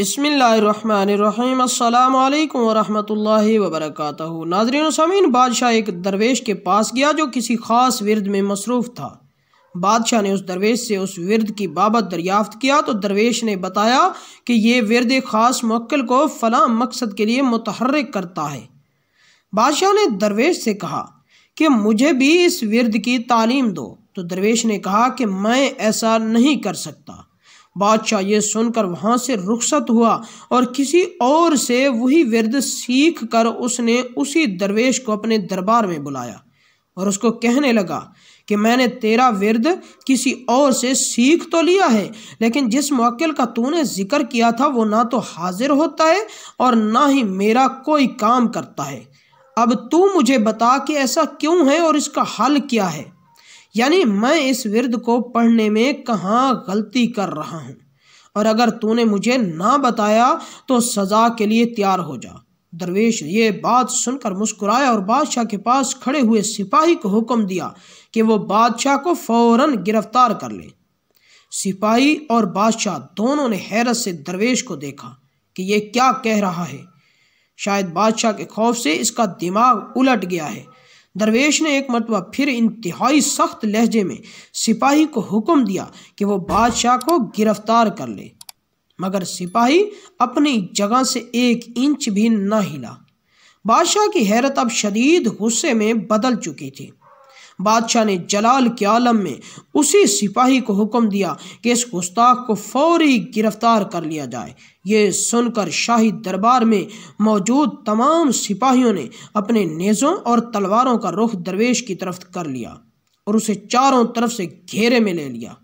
बसमीम् अल्लाम वरहमतुल्लाह वबरकत नाजरीन समीन बादशाह एक दरवेश के पास गया जो किसी ख़ास विरद में मसरूफ़ था बादशाह ने उस दरवेश से उस विरद की बाबत दरियाफ़त किया तो दरवेश ने बताया कि ये विरद ख़ास मक्ल को फ़लाँ मकसद के लिए मतहरक करता है बादशाह ने दरवेश से कहा कि मुझे भी इस विरद की तालीम दो तो दरवेश ने कहा कि मैं ऐसा नहीं कर सकता बादशाह ये सुनकर वहाँ से रुखसत हुआ और किसी और से वही विरद सीख कर उसने उसी दरवेश को अपने दरबार में बुलाया और उसको कहने लगा कि मैंने तेरा विरद किसी और से सीख तो लिया है लेकिन जिस मौक़ल का तूने जिक्र किया था वो ना तो हाजिर होता है और ना ही मेरा कोई काम करता है अब तू मुझे बता कि ऐसा क्यों है और इसका हल क्या है यानी मैं इस विरद को पढ़ने में कहाँ गलती कर रहा हूँ और अगर तूने मुझे ना बताया तो सज़ा के लिए तैयार हो जा दरवेश ये बात सुनकर मुस्कुराया और बादशाह के पास खड़े हुए सिपाही को हुक्म दिया कि वो बादशाह को फौरन गिरफ्तार कर ले सिपाही और बादशाह दोनों ने हैरत से दरवेश को देखा कि ये क्या कह रहा है शायद बादशाह के खौफ से इसका दिमाग उलट गया है दरवेश ने एक मरतबा फिर इंतहाई सख्त लहजे में सिपाही को हुक्म दिया कि वो बादशाह को गिरफ्तार कर ले मगर सिपाही अपनी जगह से एक इंच भी ना हिला बादशाह की हैरत अब शदीद गुस्से में बदल चुकी थी बादशाह ने जलाल के आलम में उसी सिपाही को हुक्म दिया कि इस गुस्ताख को फौरी गिरफ्तार कर लिया जाए ये सुनकर शाही दरबार में मौजूद तमाम सिपाहियों ने अपने नेज़ों और तलवारों का रुख दरवेश की तरफ कर लिया और उसे चारों तरफ से घेरे में ले लिया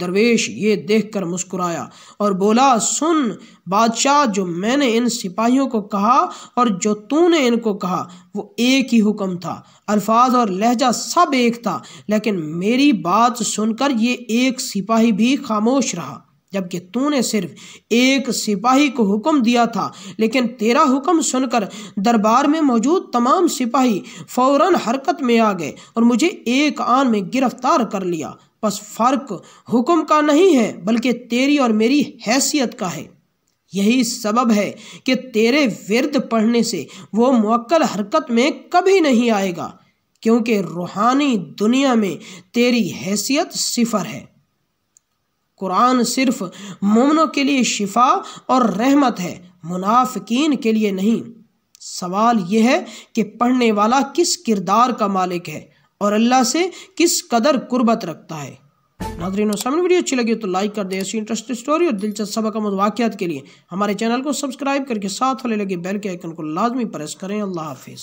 दरवेश ये देखकर मुस्कुराया और बोला सुन बादशाह जो मैंने इन सिपाहियों को कहा और जो तूने इनको कहा वो एक ही हुक्म था अल्फाज और लहजा सब एक था लेकिन मेरी बात सुनकर ये एक सिपाही भी खामोश रहा जबकि तूने सिर्फ एक सिपाही को हुक्म दिया था लेकिन तेरा हुक्म सुनकर दरबार में मौजूद तमाम सिपाही फौरन हरकत में आ गए और मुझे एक आन में गिरफ्तार कर लिया बस फर्क हुक्म का नहीं है बल्कि तेरी और मेरी हैसियत का है यही सबब है कि तेरे विरद पढ़ने से वो मुक्ल हरकत में कभी नहीं आएगा क्योंकि रूहानी दुनिया में तेरी हैसियत सिफर है कुरान सिर्फ मोमनों के लिए शिफा और रहमत है मुनाफिकीन के लिए नहीं सवाल यह है कि पढ़ने वाला किस किरदार का मालिक है और अल्लाह से किस कदर कुर्बत रखता है नाजरीन सामने वीडियो अच्छी लगी तो लाइक कर दे ऐसी इंटरेस्टिंग स्टोरी और दिलचस्प सबक वाक्यात के लिए हमारे चैनल को सब्सक्राइब करके साथ वाले लगे बेल के आइकन को लाजमी प्रेस करें अल्लाह हाफिज़